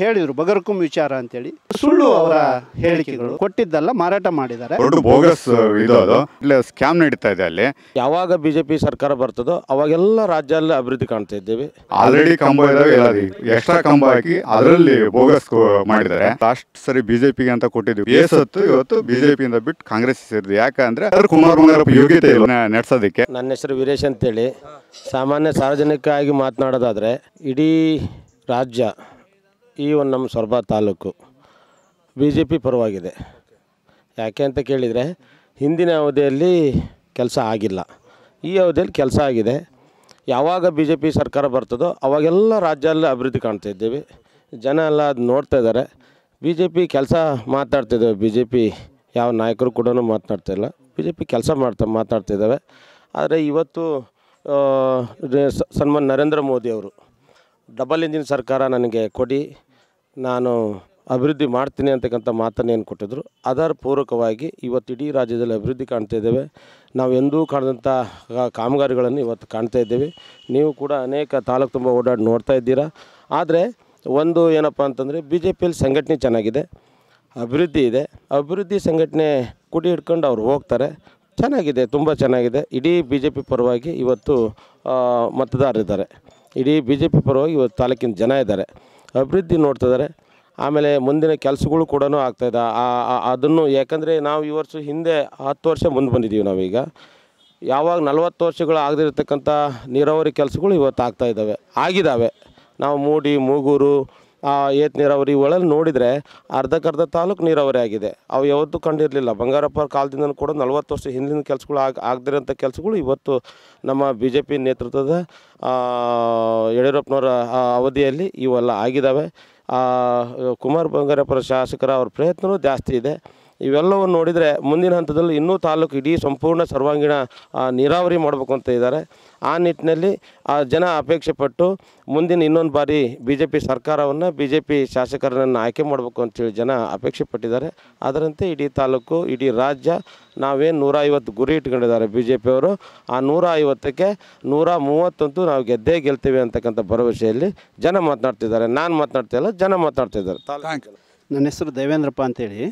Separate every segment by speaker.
Speaker 1: ಹೇಳಿದ್ರು ಬಗರ್ಕುಂ ವಿಚಾರ ಅಂತೇಳಿ ಸುಳ್ಳು ಅವರ ಹೇಳಿಕೆಗಳು ಕೊಟ್ಟಿದ್ದಲ್ಲ ಮಾರಾಟ ಮಾಡಿದ್ದಾರೆ
Speaker 2: ಸ್ಕ್ಯಾಮ್ ನಡೀತಾ ಇದೆ ಅಲ್ಲಿ
Speaker 3: ಯಾವಾಗ ಬಿಜೆಪಿ ಸರ್ಕಾರ ಬರ್ತದೋ ಅವಾಗೆಲ್ಲ ರಾಜ್ಯದಲ್ಲಿ ಅಭಿವೃದ್ಧಿ ಕಾಣ್ತಾ ಇದ್ದೇವೆ ಆಲ್ರೆಡಿ ಕಂಬ ಎಕ್ಸ್ಟ್ರಾ ಕಂಬ ಹಾಕಿ ಅದರಲ್ಲಿ ಬೋಗಸ್ ಮಾಡಿದ್ದಾರೆ
Speaker 2: ಲಾಸ್ಟ್ ಸರಿ ಬಿಜೆಪಿಗೆ ಅಂತ ಕೊಟ್ಟಿದ್ವಿ ಬೇಸತ್ತು ಇವತ್ತು ಬಿಜೆಪಿಯಿಂದ ಬಿಟ್ಟು
Speaker 3: ಕಾಂಗ್ರೆಸ್ ಸೇರಿದ್ವಿ ಯಾಕಂದ್ರೆ ಕುಮಾರ್ ಯೋಗ್ಯತೆ ಇಲ್ಲ ನಡೆಸೋದಕ್ಕೆ ನನ್ನ ಹೆಸರು ವೀರೇಶ್ ಅಂತೇಳಿ ಸಾಮಾನ್ಯ ಸಾರ್ವಜನಿಕ ಆಗಿ ಮಾತನಾಡೋದಾದ್ರೆ ಇಡೀ ರಾಜ್ಯ ಈ ಒಂದು ನಮ್ಮ Soraba taluk B J P ಪರವಾಗಿದೆ ಯಾಕೆ ಅಂತ ಕೇಳಿದರೆ ಹಿಂದಿನ ಅವಧಿಯಲ್ಲಿ ಕೆಲಸ ಆಗಿಲ್ಲ ಈ ಅವಧಿಯಲ್ಲಿ ಕೆಲಸ ಆಗಿದೆ ಯಾವಾಗ ಬಿ ಜೆ ಪಿ ಸರ್ಕಾರ ಬರ್ತದೋ ಅವಾಗೆಲ್ಲ ರಾಜ್ಯದಲ್ಲಿ ಅಭಿವೃದ್ಧಿ ಕಾಣ್ತಾ ಇದ್ದೀವಿ ಜನ ಎಲ್ಲ ಅದು ನೋಡ್ತಾ ಇದ್ದಾರೆ ಬಿ ಜೆ ಪಿ ಕೆಲಸ ಮಾತಾಡ್ತಿದ್ದೇವೆ ಬಿ ಜೆ ಪಿ ಯಾವ ನಾಯಕರು ಕೂಡ ಇಲ್ಲ ಬಿ ಜೆ ಪಿ ಕೆಲಸ ಮಾಡ್ತಾ ಮಾತಾಡ್ತಿದ್ದಾವೆ ಆದರೆ ಇವತ್ತು ಸನ್ಮಾನ್ ನರೇಂದ್ರ ಮೋದಿ ಅವರು ಡಬಲ್ ಇಂಜಿನ್ ಸರ್ಕಾರ ನನಗೆ ಕೊಡಿ ನಾನು ಅಭಿವೃದ್ಧಿ ಮಾಡ್ತೀನಿ ಅಂತಕ್ಕಂಥ ಏನು ಕೊಟ್ಟಿದ್ರು ಅದರ ಪೂರಕವಾಗಿ ಇವತ್ತು ಇಡೀ ರಾಜ್ಯದಲ್ಲಿ ಅಭಿವೃದ್ಧಿ ಕಾಣ್ತಾ ಇದ್ದೇವೆ ನಾವು ಎಂದೂ ಕಾಣದಂಥ ಕಾಮಗಾರಿಗಳನ್ನು ಇವತ್ತು ಕಾಣ್ತಾ ಇದ್ದೇವೆ ನೀವು ಕೂಡ ಅನೇಕ ತಾಲೂಕು ತುಂಬ ಓಡಾಡಿ ನೋಡ್ತಾ ಇದ್ದೀರಾ ಆದರೆ ಒಂದು ಏನಪ್ಪ ಅಂತಂದರೆ ಬಿ ಜೆ ಪಿಯಲ್ಲಿ ಸಂಘಟನೆ ಚೆನ್ನಾಗಿದೆ ಅಭಿವೃದ್ಧಿ ಇದೆ ಅಭಿವೃದ್ಧಿ ಸಂಘಟನೆ ಕುಡಿ ಹಿಡ್ಕೊಂಡು ಅವ್ರು ಹೋಗ್ತಾರೆ ಚೆನ್ನಾಗಿದೆ ತುಂಬ ಚೆನ್ನಾಗಿದೆ ಇಡೀ ಬಿ ಜೆ ಪಿ ಪರವಾಗಿ ಇವತ್ತು ಮತದಾರರಿದ್ದಾರೆ ಇಡೀ ಬಿ ಜೆ ಪಿ ಪರವಾಗಿ ಇವತ್ತು ತಾಲೂಕಿನ ಜನ ಇದ್ದಾರೆ ಅಭಿವೃದ್ಧಿ ನೋಡ್ತಿದ್ದಾರೆ ಆಮೇಲೆ ಮುಂದಿನ ಕೆಲಸಗಳು ಕೂಡ ಆಗ್ತಾಯಿದೆ ಅದನ್ನು ಯಾಕಂದರೆ ನಾವು ಈ ವರ್ಷ ಹಿಂದೆ ಹತ್ತು ವರ್ಷ ಮುಂದೆ ಬಂದಿದ್ದೀವಿ ನಾವೀಗ ಯಾವಾಗ ನಲ್ವತ್ತು ವರ್ಷಗಳು ಆಗದಿರ್ತಕ್ಕಂಥ ನೀರಾವರಿ ಕೆಲಸಗಳು ಇವತ್ತು ಆಗ್ತಾಯಿದ್ದಾವೆ ಆಗಿದ್ದಾವೆ ನಾವು ಮೂಡಿ ಮೂಗೂರು ಏತ್ ನೀರಾವರಿ ಇವುಗಳಲ್ಲಿ ನೋಡಿದರೆ ಅರ್ಧಕ್ಕರ್ಧ ತಾಲೂಕು ನೀರಾವರಿ ಆಗಿದೆ ಅವು ಯಾವತ್ತೂ ಕಂಡಿರಲಿಲ್ಲ ಬಂಗಾರಪ್ಪ ಕಾಲದಿಂದ ಕೂಡ ನಲ್ವತ್ತು ವರ್ಷ ಹಿಂದಿನ ಕೆಲಸಗಳು ಆಗ ಆಗದಿರೋಂಥ ಕೆಲಸಗಳು ಇವತ್ತು ನಮ್ಮ ಬಿ ಜೆ ಪಿ ನೇತೃತ್ವದ ಯಡಿಯೂರಪ್ಪನವರ ಅವಧಿಯಲ್ಲಿ ಇವೆಲ್ಲ ಆಗಿದ್ದಾವೆ ಕುಮಾರ್ ಬಂಗಾರಪ್ಪರ ಶಾಸಕರ ಅವ್ರ ಪ್ರಯತ್ನವೂ ಜಾಸ್ತಿ ಇದೆ ಇವೆಲ್ಲವನ್ನು ನೋಡಿದರೆ ಮುಂದಿನ ಹಂತದಲ್ಲಿ ಇನ್ನೂ ತಾಲೂಕು ಇಡೀ ಸಂಪೂರ್ಣ ಸರ್ವಾಂಗೀಣ ನೀರಾವರಿ ಮಾಡಬೇಕು ಅಂತ ಇದ್ದಾರೆ ಆ ನಿಟ್ಟಿನಲ್ಲಿ ಆ ಜನ ಅಪೇಕ್ಷೆ ಪಟ್ಟು ಮುಂದಿನ ಇನ್ನೊಂದು ಬಾರಿ ಬಿ ಜೆ ಪಿ ಸರ್ಕಾರವನ್ನು ಬಿ ಜೆ ಪಿ ಶಾಸಕರನ್ನು ಆಯ್ಕೆ ಮಾಡಬೇಕು ಅಂತೇಳಿ ಜನ ಅಪೇಕ್ಷೆ ಪಟ್ಟಿದ್ದಾರೆ ಅದರಂತೆ ಇಡೀ ತಾಲೂಕು ಇಡೀ ರಾಜ್ಯ ನಾವೇನು ನೂರ ಐವತ್ತು ಗುರಿ ಇಟ್ಕೊಂಡಿದ್ದಾರೆ ಬಿ ಜೆ ಪಿಯವರು ಆ ನೂರ ಐವತ್ತಕ್ಕೆ ನೂರ ಮೂವತ್ತಂತೂ ನಾವು ಗೆದ್ದೇ ಗೆಲ್ತೇವೆ ಅಂತಕ್ಕಂಥ ಭರವಸೆಯಲ್ಲಿ ಜನ ಮಾತನಾಡ್ತಿದ್ದಾರೆ ನಾನು ಮಾತನಾಡ್ತಿಲ್ಲ ಜನ ಮಾತನಾಡ್ತಿದ್ದಾರೆ ನನ್ನ ಹೆಸರು ದೇವೇಂದ್ರಪ್ಪ ಅಂತೇಳಿ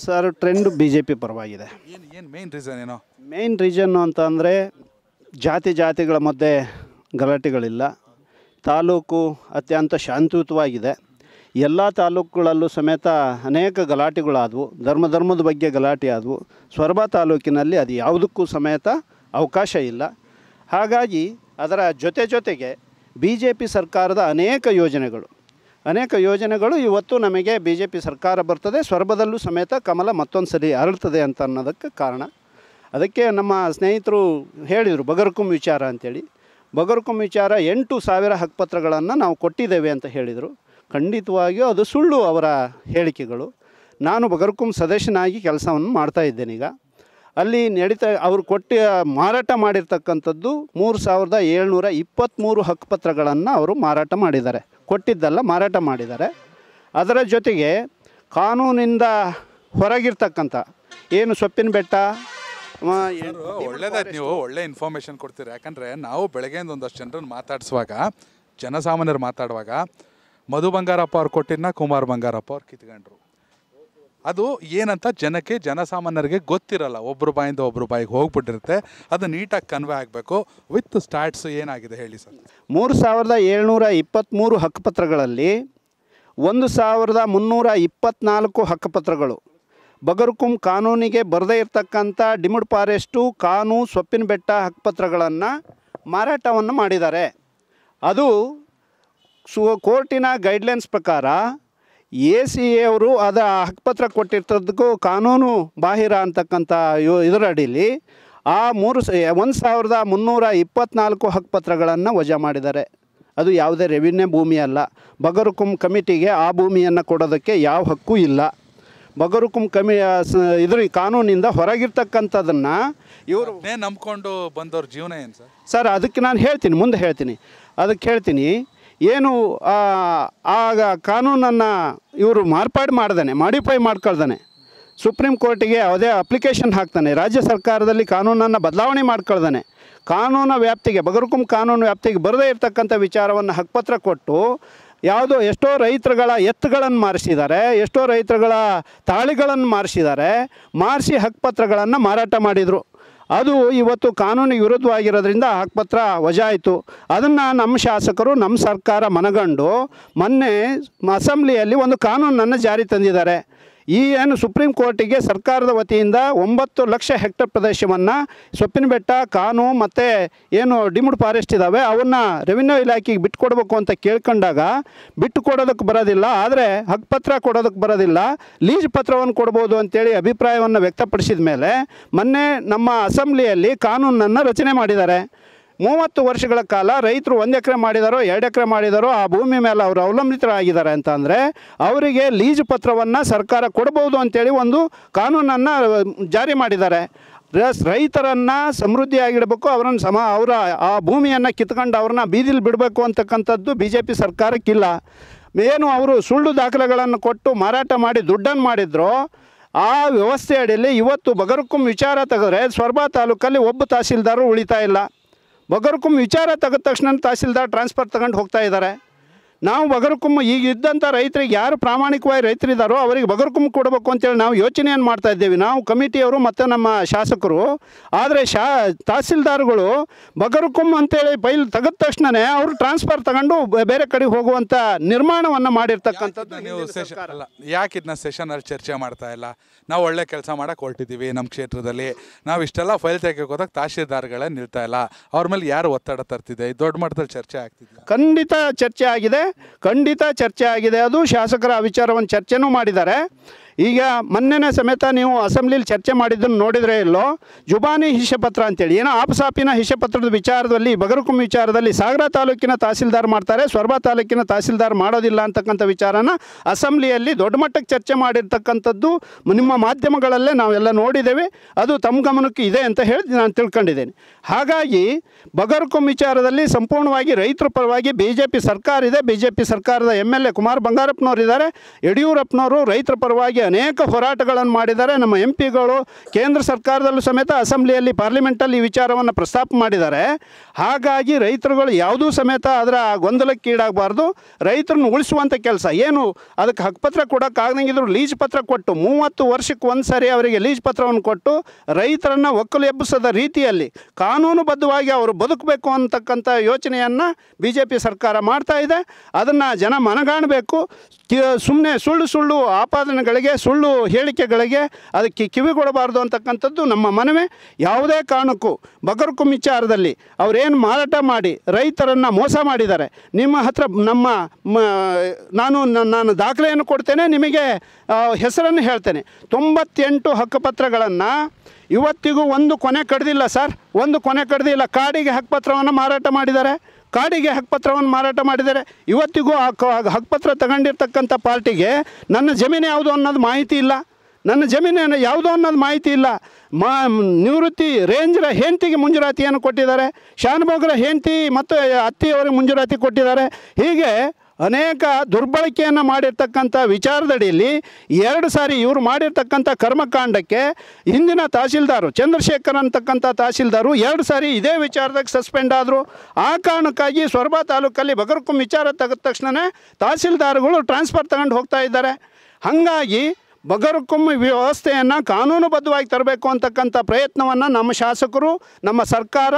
Speaker 3: sir trend B J P
Speaker 1: ಪರವಾಗಿದೆ
Speaker 4: ಏನು ಮೇನ್ ರೀಸನ್ ಏನೋ
Speaker 1: ಮೇನ್ ರೀಸನ್ನು ಅಂತ ಅಂದರೆ ಜಾತಿ ಜಾತಿಗಳ ಮಧ್ಯೆ ಗಲಾಟೆಗಳಿಲ್ಲ ತಾಲೂಕು ಅತ್ಯಂತ ಶಾಂತಿಯುತವಾಗಿದೆ ಎಲ್ಲ ತಾಲೂಕುಗಳಲ್ಲೂ ಸಮೇತ ಅನೇಕ ಗಲಾಟೆಗಳಾದವು ಧರ್ಮ ಧರ್ಮದ ಬಗ್ಗೆ ಗಲಾಟೆ ಆದವು ಸ್ವರ್ಬ ತಾಲೂಕಿನಲ್ಲಿ ಅದು ಯಾವುದಕ್ಕೂ ಸಮೇತ ಅವಕಾಶ ಇಲ್ಲ ಹಾಗಾಗಿ ಅದರ ಜೊತೆ ಜೊತೆಗೆ ಬಿ ಜೆ ಪಿ ಸರ್ಕಾರದ ಅನೇಕ ಯೋಜನೆಗಳು ಅನೇಕ ಯೋಜನೆಗಳು ಇವತ್ತು ನಮಗೆ ಬಿ ಜೆ ಪಿ ಸರ್ಕಾರ ಬರ್ತದೆ ಸ್ವರ್ಭದಲ್ಲೂ ಸಮೇತ ಕಮಲ ಮತ್ತೊಂದು ಸರಿ ಅರಳ್ತದೆ ಅಂತ ಅನ್ನೋದಕ್ಕೆ ಕಾರಣ ಅದಕ್ಕೆ ನಮ್ಮ ಸ್ನೇಹಿತರು ಹೇಳಿದರು ಬಗರ್ಕುಂ ವಿಚಾರ ಅಂಥೇಳಿ ಬಗರ್ಕುಂ ವಿಚಾರ ಎಂಟು ಸಾವಿರ ಹಕ್ಕುಪತ್ರಗಳನ್ನು ನಾವು ಕೊಟ್ಟಿದ್ದೇವೆ ಅಂತ ಹೇಳಿದರು ಖಂಡಿತವಾಗಿಯೂ ಅದು ಸುಳ್ಳು ಅವರ ಹೇಳಿಕೆಗಳು ನಾನು ಬಗರ್ಕುಂ ಸದಸ್ಯನಾಗಿ ಕೆಲಸವನ್ನು ಮಾಡ್ತಾ ಇದ್ದೇನೆ ಈಗ ಅಲ್ಲಿ ನಡೀತಾ ಅವರು ಕೊಟ್ಟ ಮಾರಾಟ ಮಾಡಿರ್ತಕ್ಕಂಥದ್ದು ಮೂರು ಸಾವಿರದ ಏಳ್ನೂರ ಇಪ್ಪತ್ತ್ಮೂರು ಹಕ್ಕುಪತ್ರಗಳನ್ನು ಅವರು ಮಾರಾಟ ಮಾಡಿದ್ದಾರೆ ಕೊಟ್ಟಿದ್ದಲ್ಲ ಮಾರಾಟ ಮಾಡಿದ್ದಾರೆ ಅದರ ಜೊತೆಗೆ ಕಾನೂನಿಂದ ಹೊರಗಿರ್ತಕ್ಕಂಥ ಏನು
Speaker 4: ಸೊಪ್ಪಿನ ಬೆಟ್ಟ ಒಳ್ಳೇದಾಯ್ತು ನೀವು ಒಳ್ಳೆ ಇನ್ಫಾರ್ಮೇಶನ್ ಕೊಡ್ತೀರಿ ಯಾಕಂದರೆ ನಾವು ಬೆಳಗ್ಗೆಯಿಂದ ಒಂದಷ್ಟು ಜನರನ್ನು ಮಾತಾಡಿಸುವಾಗ ಜನಸಾಮಾನ್ಯರು ಮಾತಾಡುವಾಗ ಮಧು ಬಂಗಾರಪ್ಪ ಅವ್ರು ಕೊಟ್ಟಿದ್ದನ್ನ ಕುಮಾರ್ ಬಂಗಾರಪ್ಪ ಅವ್ರು ಕಿತ್ಕೊಂಡ್ರು ಅದು ಏನಂತ ಜನಕ್ಕೆ ಜನಸಾಮಾನ್ಯರಿಗೆ ಗೊತ್ತಿರಲ್ಲ ಒಬ್ಬರು ಬಾಯಿಂದ ಒಬ್ಬರ ಬಾಯಿಗೆ ಹೋಗ್ಬಿಟ್ಟಿರುತ್ತೆ ಅದು ನೀಟಾಗಿ ಕನ್ವೆ ಆಗಬೇಕು ವಿತ್ ಸ್ಟಾರ್ಟ್ಸ್ ಏನಾಗಿದೆ ಹೇಳಿ ಸರ್
Speaker 1: ಮೂರು ಸಾವಿರದ ಏಳ್ನೂರ ಇಪ್ಪತ್ತ್ಮೂರು ಹಕ್ಕುಪತ್ರಗಳಲ್ಲಿ ಒಂದು ಸಾವಿರದ ಮುನ್ನೂರ ಇಪ್ಪತ್ತ್ನಾಲ್ಕು ಹಕ್ಕುಪತ್ರಗಳು ಬಗರ್ಕುಂ ಕಾನೂನಿಗೆ ಬರದೇ ಇರತಕ್ಕಂಥ ಡಿಮುಡ್ ಫಾರೆಸ್ಟು ಕಾನು ಸೊಪ್ಪಿನ ಬೆಟ್ಟ ಹಕ್ಕುಪತ್ರಗಳನ್ನು ಮಾರಾಟವನ್ನು ಮಾಡಿದ್ದಾರೆ ಅದು ಸು ಕೋರ್ಟಿನ ಗೈಡ್ಲೈನ್ಸ್ ಪ್ರಕಾರ ಎ ಸಿ ಎವರು ಅದು ಹಕ್ಕುಪತ್ರ ಕೊಟ್ಟಿರ್ತದಕ್ಕೂ ಕಾನೂನು ಬಾಹಿರ ಅಂತಕ್ಕಂಥ ಯೋ ಇದರಡಿಲಿ ಆ ಮೂರು ಒಂದು ಸಾವಿರದ ಮುನ್ನೂರ ಇಪ್ಪತ್ನಾಲ್ಕು ಹಕ್ಕುಪತ್ರಗಳನ್ನು ವಜಾ ಮಾಡಿದ್ದಾರೆ ಅದು ಯಾವುದೇ ರೆವಿನ್ಯೂ ಭೂಮಿ ಅಲ್ಲ ಬಗರುಕುಂ ಕಮಿಟಿಗೆ ಆ ಭೂಮಿಯನ್ನು ಕೊಡೋದಕ್ಕೆ ಯಾವ ಹಕ್ಕು ಇಲ್ಲ ಬಗರುಕುಂ ಕಮಿ ಇದ್ರ ಕಾನೂನಿಂದ ಹೊರಗಿರ್ತಕ್ಕಂಥದನ್ನು
Speaker 4: ಇವರು ನಂಬಿಕೊಂಡು ಬಂದವ್ರ ಜೀವನ ಏನು ಸರ್
Speaker 1: ಸರ್ ಅದಕ್ಕೆ ನಾನು ಹೇಳ್ತೀನಿ ಮುಂದೆ ಹೇಳ್ತೀನಿ ಅದಕ್ಕೆ ಹೇಳ್ತೀನಿ ಏನು ಆಗ ಕಾನೂನನ್ನು ಇವರು ಮಾರ್ಪಾಡು ಮಾಡ್ದಾನೆ ಮಾಡಿಫೈ ಮಾಡ್ಕೊಳ್ದಾನೆ ಸುಪ್ರೀಂ ಕೋರ್ಟಿಗೆ ಯಾವುದೇ ಅಪ್ಲಿಕೇಶನ್ ಹಾಕ್ತಾನೆ ರಾಜ್ಯ ಸರ್ಕಾರದಲ್ಲಿ ಕಾನೂನನ್ನು ಬದಲಾವಣೆ ಮಾಡ್ಕೊಳ್ದಾನೆ ಕಾನೂನು ವ್ಯಾಪ್ತಿಗೆ ಬಗರುಕುಂ ಕಾನೂನು ವ್ಯಾಪ್ತಿಗೆ ಬರದೇ ಇರತಕ್ಕಂಥ ವಿಚಾರವನ್ನು ಹಕ್ಕುಪತ್ರ ಕೊಟ್ಟು ಯಾವುದೋ ಎಷ್ಟೋ ರೈತರುಗಳ ಎತ್ತುಗಳನ್ನು ಮಾರಿಸಿದ್ದಾರೆ ಎಷ್ಟೋ ರೈತರುಗಳ ತಾಳಿಗಳನ್ನು ಮಾರಿಸಿದ್ದಾರೆ ಮಾರಿಸಿ ಹಕ್ಕುಪತ್ರಗಳನ್ನು ಮಾರಾಟ ಮಾಡಿದರು ಅದು ಇವತ್ತು ಕಾನೂನು ವಿರುದ್ಧವಾಗಿರೋದ್ರಿಂದ ಹಕ್ಕುಪತ್ರ ವಜಾ ಆಯಿತು ಅದನ್ನು ನಮ್ಮ ಶಾಸಕರು ನಮ್ಮ ಸರ್ಕಾರ ಮನಗಂಡು ಮೊನ್ನೆ ಅಸೆಂಬ್ಲಿಯಲ್ಲಿ ಒಂದು ಕಾನೂನನ್ನು ಜಾರಿ ತಂದಿದ್ದಾರೆ ಈ ಏನು ಸುಪ್ರೀಂ ಕೋರ್ಟಿಗೆ ಸರ್ಕಾರದ ವತಿಯಿಂದ ಒಂಬತ್ತು ಲಕ್ಷ ಹೆಕ್ಟರ್ ಪ್ರದೇಶವನ್ನು ಸೊಪ್ಪಿನ ಬೆಟ್ಟ ಕಾನು ಮತ್ತು ಏನು ಡಿಮುಡ್ ಫಾರೆಸ್ಟ್ ಇದ್ದಾವೆ ಅವನ್ನು ರೆವಿನ್ಯೂ ಇಲಾಖೆಗೆ ಬಿಟ್ಟುಕೊಡ್ಬೇಕು ಅಂತ ಕೇಳ್ಕೊಂಡಾಗ ಬಿಟ್ಟು ಕೊಡೋದಕ್ಕೆ ಬರೋದಿಲ್ಲ ಆದರೆ ಹಕ್ಕುಪತ್ರ ಕೊಡೋದಕ್ಕೆ ಬರೋದಿಲ್ಲ ಲೀಜ್ ಪತ್ರವನ್ನು ಕೊಡ್ಬೋದು ಅಂತೇಳಿ ಅಭಿಪ್ರಾಯವನ್ನು ವ್ಯಕ್ತಪಡಿಸಿದ ಮೇಲೆ ಮೊನ್ನೆ ನಮ್ಮ ಅಸೆಂಬ್ಲಿಯಲ್ಲಿ ಕಾನೂನನ್ನು ರಚನೆ ಮಾಡಿದ್ದಾರೆ ಮೂವತ್ತು ವರ್ಷಗಳ ಕಾಲ ರೈತರು ಒಂದು ಎಕರೆ ಮಾಡಿದಾರೋ ಎರಡು ಎಕರೆ ಮಾಡಿದಾರೋ ಆ ಭೂಮಿ ಮೇಲೆ ಅವರು ಅವಲಂಬಿತರಾಗಿದ್ದಾರೆ ಅಂತ ಅಂದರೆ ಅವರಿಗೆ ಲೀಜು ಪತ್ರವನ್ನು ಸರ್ಕಾರ ಕೊಡ್ಬೋದು ಅಂತೇಳಿ ಒಂದು ಕಾನೂನನ್ನು ಜಾರಿ ಮಾಡಿದ್ದಾರೆ ರೈತರನ್ನು ಸಮೃದ್ಧಿಯಾಗಿಡಬೇಕು ಅವರನ್ನು ಸಮ ಅವರ ಆ ಭೂಮಿಯನ್ನು ಕಿತ್ಕೊಂಡು ಅವ್ರನ್ನ ಬೀದಿಲಿ ಬಿಡಬೇಕು ಅಂತಕ್ಕಂಥದ್ದು ಬಿ ಜೆ ಪಿ ಸರ್ಕಾರಕ್ಕಿಲ್ಲ ಏನು ಅವರು ಸುಳ್ಳು ದಾಖಲೆಗಳನ್ನು ಕೊಟ್ಟು ಮಾರಾಟ ಮಾಡಿ ದುಡ್ಡನ್ನು ಮಾಡಿದ್ರು ಆ ವ್ಯವಸ್ಥೆಯಡಿಯಲ್ಲಿ ಇವತ್ತು ಬಗರುಕುಂ ವಿಚಾರ ತೆಗೆದ್ರೆ ಸ್ವರ್ಬ ತಾಲೂಕಲ್ಲಿ ಒಬ್ಬ ತಹಸೀಲ್ದಾರು ಉಳಿತಾ ಇಲ್ಲ ಬಗರ್ಕುಮ್ ವಿಚಾರ ತೆಗೆದ ತಕ್ಷಣ ತಹಸೀಲ್ದಾರ್ ಟ್ರಾನ್ಸ್ಫರ್ ತಗೊಂಡು ಹೋಗ್ತಾ ಇದ್ದಾರೆ ನಾವು ಬಗರ್ಕುಮ್ಮ ಈಗ ಇದ್ದಂಥ ರೈತರಿಗೆ ಯಾರು ಪ್ರಾಮಾಣಿಕವಾಗಿ ರೈತರಿದ್ದಾರೋ ಅವರಿಗೆ ಬಗರ್ಕುಮ್ಮ ಕೊಡಬೇಕು ಅಂತೇಳಿ ನಾವು ಯೋಚನೆಯನ್ನು ಮಾಡ್ತಾ ಇದ್ದೇವೆ ನಾವು ಕಮಿಟಿಯವರು ಮತ್ತು ನಮ್ಮ ಶಾಸಕರು ಆದರೆ ಶಾ ತಹಸೀಲ್ದಾರ್ಗಳು ಬಗರ್ಕುಮ್ ಅಂತೇಳಿ ಫೈಲ್ ತೆಗೆದ ತಕ್ಷಣನೇ ಅವರು ಟ್ರಾನ್ಸ್ಫರ್ ತಗೊಂಡು ಬೇರೆ ಕಡೆ ಹೋಗುವಂಥ ನಿರ್ಮಾಣವನ್ನು ಮಾಡಿರ್ತಕ್ಕಂಥದ್ದು
Speaker 4: ನೀವು ಸೆಷನ್ ಅಲ್ಲ ಯಾಕೆ ಇದನ್ನ ಸೆಷನಲ್ಲಿ ಚರ್ಚೆ ಮಾಡ್ತಾ ಇಲ್ಲ ನಾವು ಒಳ್ಳೆ ಕೆಲಸ ಮಾಡೋಕೆ ಹೊರಟಿದ್ದೀವಿ ನಮ್ಮ ಕ್ಷೇತ್ರದಲ್ಲಿ ನಾವು ಇಷ್ಟೆಲ್ಲ ಫೈಲ್ ತೆಗೆಯೋಕೆ ಹೋದಾಗ ತಹಸೀಲ್ದಾರ್ಗಳೇ ನಿಲ್ತಾ ಇಲ್ಲ ಅವ್ರ ಮೇಲೆ ಯಾರು ಒತ್ತಡ ತರ್ತಿದೆ ದೊಡ್ಡ ಮಟ್ಟದಲ್ಲಿ ಚರ್ಚೆ ಆಗ್ತಿದೆ
Speaker 1: ಖಂಡಿತ ಚರ್ಚೆ ಆಗಿದೆ ಖಂಡಿತ ಚರ್ಚೆ ಆಗಿದೆ ಅದು ಶಾಸಕರ ವಿಚಾರವನ್ನು ಚರ್ಚೆನೂ ಮಾಡಿದ್ದಾರೆ ಈಗ ಮೊನ್ನೆ ಸಮೇತ ನೀವು ಅಸೆಂಬ್ಲಿಲಿ ಚರ್ಚೆ ಮಾಡಿದ್ದನ್ನು ನೋಡಿದರೆ ಇಲ್ಲೋ ಜುಬಾನಿ ಪತ್ರ ಅಂತೇಳಿ ಏನೋ ಹಿಶೆ ಪತ್ರದ ವಿಚಾರದಲ್ಲಿ ಬಗರುಕುಂ ವಿಚಾರದಲ್ಲಿ ಸಾಗರ ತಾಲೂಕಿನ ತಹಸೀಲ್ದಾರ್ ಮಾಡ್ತಾರೆ ಸ್ವರ್ಬ ತಾಲೂಕಿನ ತಹಸೀಲ್ದಾರ್ ಮಾಡೋದಿಲ್ಲ ಅಂತಕ್ಕಂಥ ವಿಚಾರನ ಅಸೆಂಬ್ಲಿಯಲ್ಲಿ ದೊಡ್ಡ ಮಟ್ಟಕ್ಕೆ ಚರ್ಚೆ ಮಾಡಿರ್ತಕ್ಕಂಥದ್ದು ನಿಮ್ಮ ಮಾಧ್ಯಮಗಳಲ್ಲೇ ನಾವೆಲ್ಲ ನೋಡಿದ್ದೇವೆ ಅದು ತಮ್ಮ ಗಮನಕ್ಕೆ ಇದೆ ಅಂತ ಹೇಳಿ ನಾನು ತಿಳ್ಕೊಂಡಿದ್ದೇನೆ ಹಾಗಾಗಿ ಬಗರ್ಕುಂ ವಿಚಾರದಲ್ಲಿ ಸಂಪೂರ್ಣವಾಗಿ ರೈತರ ಪರವಾಗಿ ಬಿ ಜೆ ಪಿ ಸರ್ಕಾರ ಇದೆ ಬಿ ಜೆ ಪಿ ಸರ್ಕಾರದ ಎಮ್ ಎಲ್ ಎ ಕುಮಾರ್ ಬಂಗಾರಪ್ಪನವರು ಇದ್ದಾರೆ ಯಡಿಯೂರಪ್ಪನವರು ರೈತರ ಪರವಾಗಿ ಬಗ್ಗೆ ಅನೇಕ ಹೋರಾಟಗಳನ್ನು ಮಾಡಿದ್ದಾರೆ ನಮ್ಮ ಎಂ ಪಿಗಳು ಕೇಂದ್ರ ಸರ್ಕಾರದಲ್ಲೂ ಸಮೇತ ಅಸೆಂಬ್ಲಿಯಲ್ಲಿ ಪಾರ್ಲಿಮೆಂಟಲ್ಲಿ ಈ ವಿಚಾರವನ್ನು ಪ್ರಸ್ತಾಪ ಮಾಡಿದ್ದಾರೆ ಹಾಗಾಗಿ ರೈತರುಗಳು ಯಾವುದೂ ಸಮೇತ ಅದರ ಗೊಂದಲಕ್ಕೀಡಾಗಬಾರ್ದು ರೈತರನ್ನು ಉಳಿಸುವಂಥ ಕೆಲಸ ಏನು ಅದಕ್ಕೆ ಹಕ್ಕುಪತ್ರ ಕೊಡೋಕ್ಕಾಗದಂಗಿದ್ರು ಲೀಜ್ ಪತ್ರ ಕೊಟ್ಟು ಮೂವತ್ತು ವರ್ಷಕ್ಕೆ ಒಂದು ಸಾರಿ ಅವರಿಗೆ ಲೀಜ್ ಪತ್ರವನ್ನು ಕೊಟ್ಟು ರೈತರನ್ನು ಒಕ್ಕಲು ಎಬ್ಬಿಸದ ರೀತಿಯಲ್ಲಿ ಕಾನೂನುಬದ್ಧವಾಗಿ ಅವರು ಬದುಕಬೇಕು ಅಂತಕ್ಕಂಥ ಯೋಚನೆಯನ್ನು ಬಿ ಜೆ ಪಿ ಸರ್ಕಾರ ಮಾಡ್ತಾ ಇದೆ ಅದನ್ನು ಜನ ಮನಗಾಣಬೇಕು ಸುಮ್ಮನೆ ಸುಳ್ಳು ಸುಳ್ಳು ಆಪಾದನೆಗಳಿಗೆ ಸುಳ್ಳು ಹೇಳಿಕೆಗಳಿಗೆ ಅದಕ್ಕೆ ಕಿವಿಗೊಡಬಾರ್ದು ಅಂತಕ್ಕಂಥದ್ದು ನಮ್ಮ ಮನವಿ ಯಾವುದೇ ಕಾರಣಕ್ಕೂ ಬಗರ್ಕು ವಿಚಾರದಲ್ಲಿ ಅವರೇನು ಮಾರಾಟ ಮಾಡಿ ರೈತರನ್ನು ಮೋಸ ಮಾಡಿದ್ದಾರೆ ನಿಮ್ಮ ಹತ್ರ ನಮ್ಮ ನಾನು ನಾನು ದಾಖಲೆಯನ್ನು ಕೊಡ್ತೇನೆ ನಿಮಗೆ ಹೆಸರನ್ನು ಹೇಳ್ತೇನೆ ತೊಂಬತ್ತೆಂಟು ಹಕ್ಕುಪತ್ರಗಳನ್ನು ಇವತ್ತಿಗೂ ಒಂದು ಕೊನೆ ಕಡ್ದಿಲ್ಲ ಸರ್ ಒಂದು ಕೊನೆ ಕಡ್ದಿಲ್ಲ ಕಾಡಿಗೆ ಹಕ್ಕುಪತ್ರವನ್ನು ಮಾರಾಟ ಮಾಡಿದ್ದಾರೆ ಕಾಡಿಗೆ ಹಕ್ಕುಪತ್ರವನ್ನು ಮಾರಾಟ ಮಾಡಿದ್ದಾರೆ ಇವತ್ತಿಗೂ ಆ ಹಕ್ಕುಪತ್ರ ತಗೊಂಡಿರ್ತಕ್ಕಂಥ ಪಾರ್ಟಿಗೆ ನನ್ನ ಜಮೀನು ಯಾವುದು ಅನ್ನೋದು ಮಾಹಿತಿ ಇಲ್ಲ ನನ್ನ ಜಮೀನು ಯಾವುದು ಅನ್ನೋದು ಮಾಹಿತಿ ಇಲ್ಲ ಮಾ ನಿವೃತ್ತಿ ರೇಂಜ್ರ ಹೆಂಡತಿಗೆ ಮುಂಜೂರಾತಿಯನ್ನು ಕೊಟ್ಟಿದ್ದಾರೆ ಶಾನುಭೋಗ್ರ ಹೆಂಡತಿ ಮತ್ತು ಅತ್ತಿಯವರಿಗೆ ಮುಂಜೂರಾತಿ ಕೊಟ್ಟಿದ್ದಾರೆ ಹೀಗೆ ಅನೇಕ ದುರ್ಬಳಕೆಯನ್ನು ಮಾಡಿರ್ತಕ್ಕಂಥ ವಿಚಾರದಡಿಯಲ್ಲಿ ಎರಡು ಸಾರಿ ಇವರು ಮಾಡಿರ್ತಕ್ಕಂಥ ಕರ್ಮಕಾಂಡಕ್ಕೆ ಹಿಂದಿನ ತಹಸೀಲ್ದಾರು ಚಂದ್ರಶೇಖರ್ ಅಂತಕ್ಕಂಥ ತಹಸೀಲ್ದಾರು ಎರಡು ಸಾರಿ ಇದೇ ವಿಚಾರದಾಗ ಸಸ್ಪೆಂಡ್ ಆದರು ಆ ಕಾರಣಕ್ಕಾಗಿ ಸೊರಬ ತಾಲೂಕಲ್ಲಿ ಬಗರ್ಕುಂ ವಿಚಾರ ತೆಗೆದ ತಕ್ಷಣವೇ ತಹಸೀಲ್ದಾರ್ಗಳು ಟ್ರಾನ್ಸ್ಫರ್ ತಗೊಂಡು ಹೋಗ್ತಾ ಇದ್ದಾರೆ ಹಾಗಾಗಿ ಬಗರುಕೊಮ್ಮೆ ವ್ಯವಸ್ಥೆಯನ್ನು ಕಾನೂನುಬದ್ಧವಾಗಿ ತರಬೇಕು ಅಂತಕ್ಕಂಥ ಪ್ರಯತ್ನವನ್ನು ನಮ್ಮ ಶಾಸಕರು ನಮ್ಮ ಸರ್ಕಾರ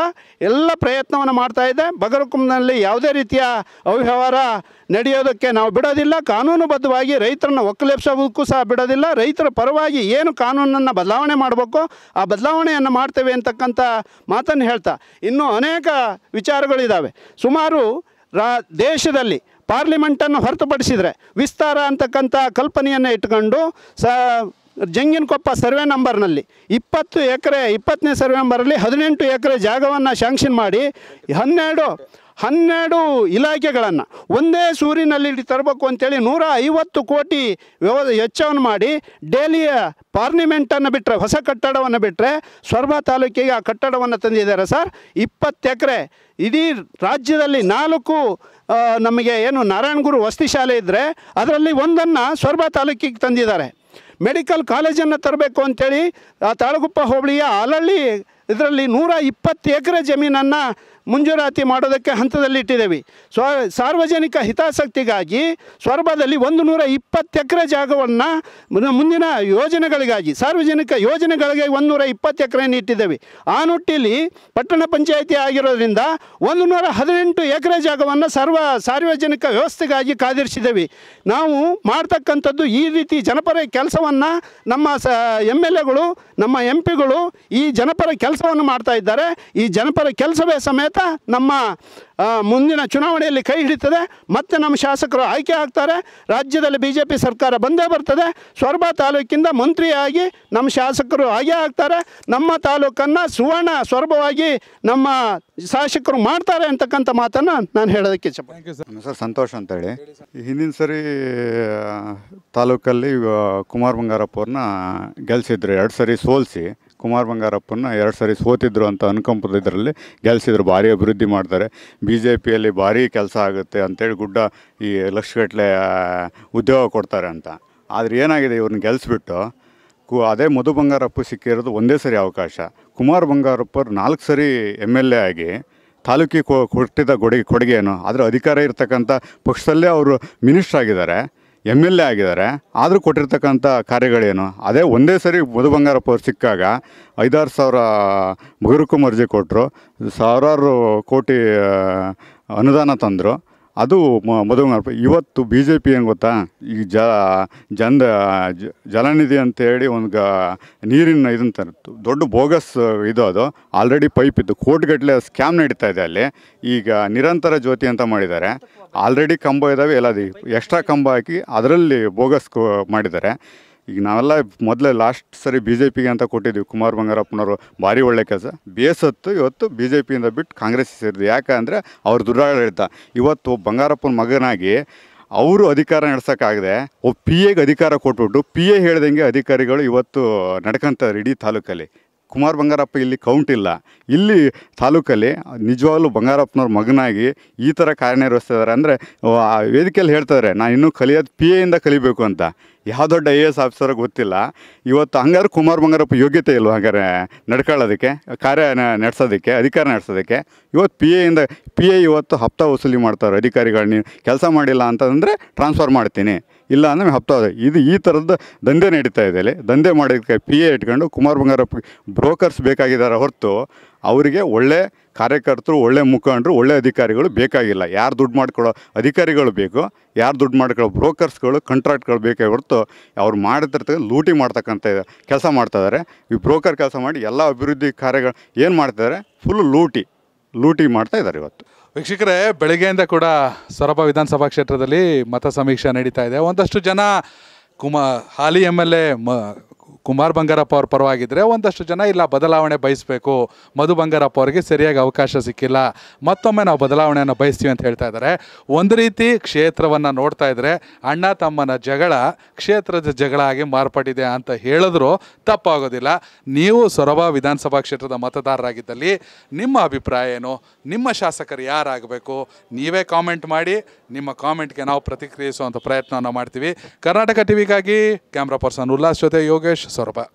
Speaker 1: ಎಲ್ಲ ಪ್ರಯತ್ನವನ್ನು ಮಾಡ್ತಾ ಇದೆ ಬಗರುಕುಂಬಿನಲ್ಲಿ ಯಾವುದೇ ರೀತಿಯ ಅವ್ಯವಹಾರ ನಡೆಯೋದಕ್ಕೆ ನಾವು ಬಿಡೋದಿಲ್ಲ ಕಾನೂನುಬದ್ಧವಾಗಿ ರೈತರನ್ನು ಒಕ್ಕಲೆಪ್ಸೋದಕ್ಕೂ ಸಹ ಬಿಡೋದಿಲ್ಲ ರೈತರ ಪರವಾಗಿ ಏನು ಕಾನೂನನ್ನು ಬದಲಾವಣೆ ಮಾಡಬೇಕು ಆ ಬದಲಾವಣೆಯನ್ನು ಮಾಡ್ತೇವೆ ಅಂತಕ್ಕಂಥ ಮಾತನ್ನು ಹೇಳ್ತಾ ಇನ್ನೂ ಅನೇಕ ವಿಚಾರಗಳಿದ್ದಾವೆ ಸುಮಾರು ರಾ ದೇಶದಲ್ಲಿ ಪಾರ್ಲಿಮೆಂಟನ್ನು ಹೊರತುಪಡಿಸಿದರೆ ವಿಸ್ತಾರ ಅಂತಕ್ಕಂಥ ಕಲ್ಪನೆಯನ್ನು ಇಟ್ಕೊಂಡು ಸ ಜಂಗಿನಕೊಪ್ಪ ಸರ್ವೆ ನಂಬರ್ನಲ್ಲಿ ಇಪ್ಪತ್ತು ಎಕರೆ ಇಪ್ಪತ್ತನೇ ಸರ್ವೆ ನಂಬರಲ್ಲಿ ಹದಿನೆಂಟು ಎಕರೆ ಜಾಗವನ್ನು ಶಾಂಕ್ಷನ್ ಮಾಡಿ ಹನ್ನೆರಡು ಹನ್ನೆರಡು ಇಲಾಖೆಗಳನ್ನು ಒಂದೇ ಸೂರಿನಲ್ಲಿ ತರಬೇಕು ಅಂತೇಳಿ ನೂರ ಐವತ್ತು ಕೋಟಿ ವ್ಯವ ವೆಚ್ಚವನ್ನು ಮಾಡಿ ಡೇಲಿಯ ಪಾರ್ಲಿಮೆಂಟನ್ನು ಬಿಟ್ಟರೆ ಹೊಸ ಕಟ್ಟಡವನ್ನು ಬಿಟ್ಟರೆ ಸ್ವರ್ಬ ತಾಲೂಕಿಗೆ ಆ ಕಟ್ಟಡವನ್ನು ತಂದಿದ್ದಾರೆ ಸರ್ ಇಪ್ಪತ್ತು ಎಕರೆ ಇಡೀ ರಾಜ್ಯದಲ್ಲಿ ನಾಲ್ಕು ನಮಗೆ ಏನು ನಾರಾಯಣಗುರು ವಸತಿ ಶಾಲೆ ಇದ್ದರೆ ಅದರಲ್ಲಿ ಒಂದನ್ನು ಸ್ವರ್ಬ ತಾಲೂಕಿಗೆ ತಂದಿದ್ದಾರೆ ಮೆಡಿಕಲ್ ಕಾಲೇಜನ್ನು ತರಬೇಕು ಅಂಥೇಳಿ ತಾಳಗುಪ್ಪ ಹೋಬಳಿಯ ಆಲಳ್ಳಿ ಇದರಲ್ಲಿ ನೂರ ಇಪ್ಪತ್ತು ಎಕರೆ ಜಮೀನನ್ನು ಮಂಜೂರಾತಿ ಮಾಡೋದಕ್ಕೆ ಹಂತದಲ್ಲಿ ಇಟ್ಟಿದ್ದೇವೆ ಸ್ವ ಸಾರ್ವಜನಿಕ ಹಿತಾಸಕ್ತಿಗಾಗಿ ಸ್ವರ್ಭದಲ್ಲಿ ಒಂದು ನೂರ ಇಪ್ಪತ್ತು ಎಕರೆ ಜಾಗವನ್ನು ಮುಂದಿನ ಯೋಜನೆಗಳಿಗಾಗಿ ಸಾರ್ವಜನಿಕ ಯೋಜನೆಗಳಿಗೆ ಒಂದು ನೂರ ಇಪ್ಪತ್ತು ಎಕರೆಯನ್ನು ಇಟ್ಟಿದ್ದೇವೆ ಆ ನುಟ್ಟಿಲಿ ಪಟ್ಟಣ ಪಂಚಾಯಿತಿ ಆಗಿರೋದ್ರಿಂದ ಒಂದು ನೂರ ಹದಿನೆಂಟು ಎಕರೆ ಜಾಗವನ್ನು ಸರ್ವ ಸಾರ್ವಜನಿಕ ವ್ಯವಸ್ಥೆಗಾಗಿ ಕಾದಿರಿಸಿದ್ದೇವೆ ನಾವು ಮಾಡ್ತಕ್ಕಂಥದ್ದು ಈ ರೀತಿ ಜನಪರ ಕೆಲಸವನ್ನು ನಮ್ಮ ಸ ಎಮ್ ಎಲ್ ಎಗಳು ನಮ್ಮ ಎಂ ಪಿಗಳು ಈ ಜನಪರ ಕೆಲಸ ಕೆಲಸವನ್ನು ಮಾಡ್ತಾ ಇದ್ದಾರೆ ಈ ಜನಪರ ಕೆಲಸವೇ ಸಮೇತ ನಮ್ಮ ಮುಂದಿನ ಚುನಾವಣೆಯಲ್ಲಿ ಕೈ ಹಿಡಿತದೆ ಮತ್ತೆ ನಮ್ಮ ಶಾಸಕರು ಆಯ್ಕೆ ಆಗ್ತಾರೆ ರಾಜ್ಯದಲ್ಲಿ ಬಿ ಜೆ ಪಿ ಸರ್ಕಾರ ಬಂದೇ ಬರ್ತದೆ ಸ್ವರ್ಬ ತಾಲೂಕಿಂದ ಮಂತ್ರಿಯಾಗಿ ನಮ್ಮ ಶಾಸಕರು ಹಾಗೆ ಆಗ್ತಾರೆ ನಮ್ಮ ತಾಲೂಕನ್ನು ಸುವರ್ಣ ಸ್ವರ್ಭವಾಗಿ ನಮ್ಮ ಶಾಸಕರು ಮಾಡ್ತಾರೆ ಅಂತಕ್ಕಂಥ ಮಾತನ್ನು ನಾನು ಹೇಳೋದಕ್ಕೆ
Speaker 2: ಇಚ್ಛೆ ಸರ್ ಸಂತೋಷ್ ಅಂತೇಳಿ ಹಿಂದಿನ ಸರಿ ತಾಲೂಕಲ್ಲಿ ಕುಮಾರ್ ಬಂಗಾರಪ್ಪ ಗೆಲ್ಸಿದ್ರು ಗೆಲ್ಲಿಸಿದ್ರು ಎರಡು ಸರಿ ಸೋಲಿಸಿ ಕುಮಾರ್ ಬಂಗಾರಪ್ಪನ ಎರಡು ಸಾರಿ ಸೋತಿದ್ರು ಅಂತ ಅನ್ಕಂಪದ ಇದರಲ್ಲಿ ಗೆಲ್ಸಿದ್ರು ಭಾರಿ ಅಭಿವೃದ್ಧಿ ಮಾಡ್ತಾರೆ ಬಿ ಜೆ ಪಿಯಲ್ಲಿ ಭಾರಿ ಕೆಲಸ ಆಗುತ್ತೆ ಅಂತೇಳಿ ಗುಡ್ಡ ಈ ಲಕ್ಷಗಟ್ಟಲೆ ಉದ್ಯೋಗ ಕೊಡ್ತಾರೆ ಅಂತ ಆದರೆ ಏನಾಗಿದೆ ಇವ್ರನ್ನ ಗೆಲ್ಸಿಬಿಟ್ಟು ಕು ಅದೇ ಮಧು ಬಂಗಾರಪ್ಪ ಸಿಕ್ಕಿರೋದು ಒಂದೇ ಸರಿ ಅವಕಾಶ ಕುಮಾರ್ ಬಂಗಾರಪ್ಪರು ನಾಲ್ಕು ಸರಿ ಎಮ್ ಎಲ್ ಎ ಆಗಿ ತಾಲೂಕಿಗೆ ಕೊಟ್ಟಿದ್ದ ಕೊಡುಗೆ ಏನು ಆದರೆ ಅಧಿಕಾರ ಇರತಕ್ಕಂಥ ಪಕ್ಷದಲ್ಲೇ ಅವರು ಮಿನಿಸ್ಟ್ರ್ ಆಗಿದ್ದಾರೆ ಎಮ್ ಎಲ್ ಎ ಆಗಿದ್ದಾರೆ ಆದರೂ ಕೊಟ್ಟಿರ್ತಕ್ಕಂಥ ಕಾರ್ಯಗಳೇನು ಅದೇ ಒಂದೇ ಸರಿ ಮಧು ಬಂಗಾರಪ್ಪ ಅವ್ರು ಸಿಕ್ಕಾಗ ಐದಾರು ಸಾವಿರ ಮುಗುರುಕು ಮರ್ಜಿ ಕೊಟ್ಟರು ಸಾವಿರಾರು ಕೋಟಿ ಅನುದಾನ ತಂದರು ಅದು ಮೊದಲು ಇವತ್ತು ಬಿ ಜೆ ಪಿ ಏನು ಗೊತ್ತಾ ಈ ಜ ಜನ ಜಲನಿಧಿ ಅಂತೇಳಿ ಒಂದು ಗ ನೀರಿನ ಇದಂತ ದೊಡ್ಡ ಬೋಗಸ್ ಇದು ಅದು ಆಲ್ರೆಡಿ ಪೈಪ್ ಇತ್ತು ಕೋಟ್ಗಟ್ಟಲೆ ಸ್ಕ್ಯಾಮ್ ನಡೀತಾ ಇದೆ ಅಲ್ಲಿ ಈಗ ನಿರಂತರ ಜ್ಯೋತಿ ಅಂತ ಮಾಡಿದ್ದಾರೆ ಆಲ್ರೆಡಿ ಕಂಬ ಇದ್ದಾವೆ ಎಲ್ಲದಿ ಎಕ್ಸ್ಟ್ರಾ ಕಂಬ ಹಾಕಿ ಅದರಲ್ಲಿ ಬೋಗಸ್ ಮಾಡಿದ್ದಾರೆ ಈಗ ನಾವೆಲ್ಲ ಮೊದಲೇ ಲಾಸ್ಟ್ ಸರಿ ಬಿ ಜೆ ಪಿಗೆ ಅಂತ ಕೊಟ್ಟಿದ್ದೀವಿ ಕುಮಾರ್ ಬಂಗಾರಪ್ಪನವರು ಭಾರಿ ಒಳ್ಳೆ ಕೆಲಸ ಬೇಸತ್ತು ಇವತ್ತು ಬಿ ಜೆ ಪಿಯಿಂದ ಬಿಟ್ಟು ಕಾಂಗ್ರೆಸ್ ಸೇರಿದ್ರು ಯಾಕಂದರೆ ಅವ್ರ ದುರಾಡಳಿತ ಇವತ್ತು ಬಂಗಾರಪ್ಪನ ಮಗನಾಗಿ ಅವರು ಅಧಿಕಾರ ನಡೆಸೋಕ್ಕಾಗದೆ ಒಬ್ಬ ಪಿ ಎಗೆ ಅಧಿಕಾರ ಕೊಟ್ಬಿಟ್ಟು ಪಿ ಎ ಹೇಳ್ದಂಗೆ ಅಧಿಕಾರಿಗಳು ಇವತ್ತು ನಡ್ಕಂತಾರೆ ಇಡೀ ತಾಲೂಕಲ್ಲಿ ಕುಮಾರ್ ಬಂಗಾರಪ್ಪ ಇಲ್ಲಿ ಕೌಂಟ್ ಇಲ್ಲ ಇಲ್ಲಿ ತಾಲೂಕಲ್ಲಿ ನಿಜವಾಗ್ಲೂ ಬಂಗಾರಪ್ಪನವ್ರ ಮಗನಾಗಿ ಈ ಥರ ಕಾರ್ಯನಿರ್ವಹಿಸ್ತಿದ್ದಾರೆ ಅಂದರೆ ವೇದಿಕೆಯಲ್ಲಿ ಹೇಳ್ತಾರೆ ನಾನು ಇನ್ನೂ ಕಲಿಯೋದು ಪಿ ಎಯಿಂದ ಕಲಿಬೇಕು ಅಂತ ಯಾವ ದೊಡ್ಡ ಐ ಎ ಎಸ್ ಆಫೀಸರ್ ಗೊತ್ತಿಲ್ಲ ಇವತ್ತು ಹಂಗಾದ್ರೆ ಕುಮಾರ್ ಬಂಗಾರಪ್ಪ ಯೋಗ್ಯತೆ ಇಲ್ವ ಹಂಗಾರೆ ನಡ್ಕೊಳ್ಳೋದಕ್ಕೆ ಕಾರ್ಯ ನಡೆಸೋದಕ್ಕೆ ಅಧಿಕಾರ ನಡೆಸೋದಕ್ಕೆ ಇವತ್ತು ಪಿ ಎಯಿಂದ ಪಿ ಎ ಇವತ್ತು ಹಪ್ತ ವಸೂಲಿ ಮಾಡ್ತಾರೆ ಅಧಿಕಾರಿಗಳು ನೀವು ಕೆಲಸ ಮಾಡಿಲ್ಲ ಅಂತಂದರೆ ಟ್ರಾನ್ಸ್ಫರ್ ಮಾಡ್ತೀನಿ ಇಲ್ಲ ಅಂದರೆ ಹಪ್ತ ಇದು ಈ ಥರದ್ದು ದಂಧೆ ನಡೀತಾ ಇದೆ ಅಲ್ಲಿ ದಂಧೆ ಮಾಡೋದಕ್ಕೆ ಪಿ ಎ ಇಟ್ಕೊಂಡು ಕುಮಾರ್ ಬಂಗಾರಪ್ಪ ಬ್ರೋಕರ್ಸ್ ಬೇಕಾಗಿದ್ದಾರೆ ಹೊರತು ಅವರಿಗೆ ಒಳ್ಳೆ ಕಾರ್ಯಕರ್ತರು ಒಳ್ಳೆ ಮುಖಂಡರು ಒಳ್ಳೆ ಅಧಿಕಾರಿಗಳು ಬೇಕಾಗಿಲ್ಲ ಯಾರು ದುಡ್ಡು ಮಾಡ್ಕೊಳ್ಳೋ ಅಧಿಕಾರಿಗಳು ಬೇಕು ಯಾರು ದುಡ್ಡು ಮಾಡ್ಕೊಳ್ಳೋ ಬ್ರೋಕರ್ಸ್ಗಳು ಕಂಟ್ರಾಕ್ಟ್ಗಳು ಬೇಕೇ ಹೊರತು ಅವ್ರು ಮಾಡಿರ್ತಕ್ಕಂಥ ಲೂಟಿ ಮಾಡ್ತಕ್ಕಂಥ ಕೆಲಸ ಮಾಡ್ತಾಯಿದ್ದಾರೆ ಈ ಬ್ರೋಕರ್ ಕೆಲಸ ಮಾಡಿ ಎಲ್ಲ ಅಭಿವೃದ್ಧಿ ಕಾರ್ಯಗಳು ಏನು ಮಾಡ್ತಿದ್ದಾರೆ ಫುಲ್ ಲೂಟಿ ಲೂಟಿ ಮಾಡ್ತಾ ಇದ್ದಾರೆ ಇವತ್ತು
Speaker 4: ವೀಕ್ಷಕರೇ ಬೆಳಗ್ಗೆಯಿಂದ ಕೂಡ ಸೊರಬ ವಿಧಾನಸಭಾ ಕ್ಷೇತ್ರದಲ್ಲಿ ಮತ ಸಮೀಕ್ಷೆ ನಡೀತಾ ಇದೆ ಒಂದಷ್ಟು ಜನ ಕುಮ ಹಾಲಿ ಎಮ್ ಎಲ್ ಎ ಮ ಕುಮಾರ್ ಬಂಗಾರಪ್ಪ ಅವ್ರ ಪರವಾಗಿದ್ದರೆ ಒಂದಷ್ಟು ಜನ ಇಲ್ಲ ಬದಲಾವಣೆ ಬಯಸಬೇಕು ಮಧು ಬಂಗಾರಪ್ಪ ಅವರಿಗೆ ಸರಿಯಾಗಿ ಅವಕಾಶ ಸಿಕ್ಕಿಲ್ಲ ಮತ್ತೊಮ್ಮೆ ನಾವು ಬದಲಾವಣೆಯನ್ನು ಬಯಸ್ತೀವಿ ಅಂತ ಹೇಳ್ತಾ ಇದ್ದಾರೆ ಒಂದು ರೀತಿ ಕ್ಷೇತ್ರವನ್ನು ನೋಡ್ತಾ ಇದ್ದರೆ ಅಣ್ಣ ತಮ್ಮನ ಜಗಳ ಕ್ಷೇತ್ರದ ಜಗಳ ಆಗಿ ಮಾರ್ಪಟ್ಟಿದೆ ಅಂತ ಹೇಳಿದ್ರು ತಪ್ಪಾಗೋದಿಲ್ಲ ನೀವು ಸೊರಬ ವಿಧಾನಸಭಾ ಕ್ಷೇತ್ರದ ಮತದಾರರಾಗಿದ್ದಲ್ಲಿ ನಿಮ್ಮ ಅಭಿಪ್ರಾಯ ಏನು ನಿಮ್ಮ ಶಾಸಕರು ಯಾರಾಗಬೇಕು ನೀವೇ ಕಾಮೆಂಟ್ ಮಾಡಿ ನಿಮ್ಮ ಕಾಮೆಂಟ್ಗೆ ನಾವು ಪ್ರತಿಕ್ರಿಯಿಸುವಂಥ ಪ್ರಯತ್ನವನ್ನು ಮಾಡ್ತೀವಿ ಕರ್ನಾಟಕ ಟಿವಿಗಾಗಿ ಕ್ಯಾಮ್ರಾ ಪರ್ಸನ್ ಉಲ್ಲಾಸ್ ಜೊತೆ ಯೋಗೇಶ್ Sorba